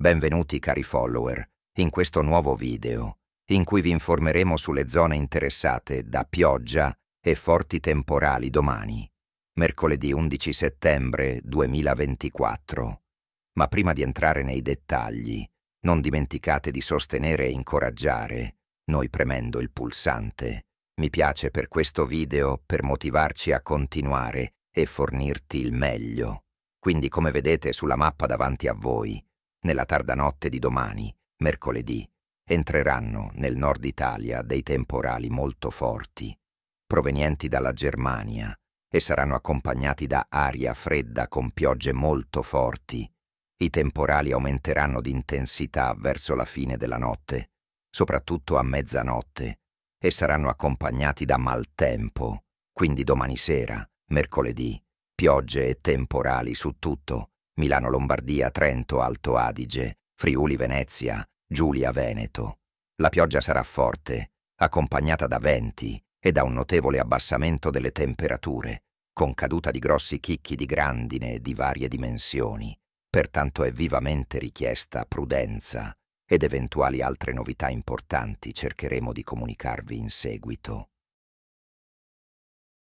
Benvenuti cari follower, in questo nuovo video, in cui vi informeremo sulle zone interessate da pioggia e forti temporali domani, mercoledì 11 settembre 2024. Ma prima di entrare nei dettagli, non dimenticate di sostenere e incoraggiare, noi premendo il pulsante, mi piace per questo video per motivarci a continuare e fornirti il meglio. Quindi come vedete sulla mappa davanti a voi, nella tarda notte di domani, mercoledì, entreranno nel nord Italia dei temporali molto forti, provenienti dalla Germania, e saranno accompagnati da aria fredda con piogge molto forti. I temporali aumenteranno di intensità verso la fine della notte, soprattutto a mezzanotte, e saranno accompagnati da maltempo, quindi domani sera, mercoledì, piogge e temporali su tutto, Milano Lombardia, Trento, Alto Adige, Friuli Venezia, Giulia Veneto. La pioggia sarà forte, accompagnata da venti e da un notevole abbassamento delle temperature, con caduta di grossi chicchi di grandine di varie dimensioni. Pertanto è vivamente richiesta prudenza ed eventuali altre novità importanti cercheremo di comunicarvi in seguito.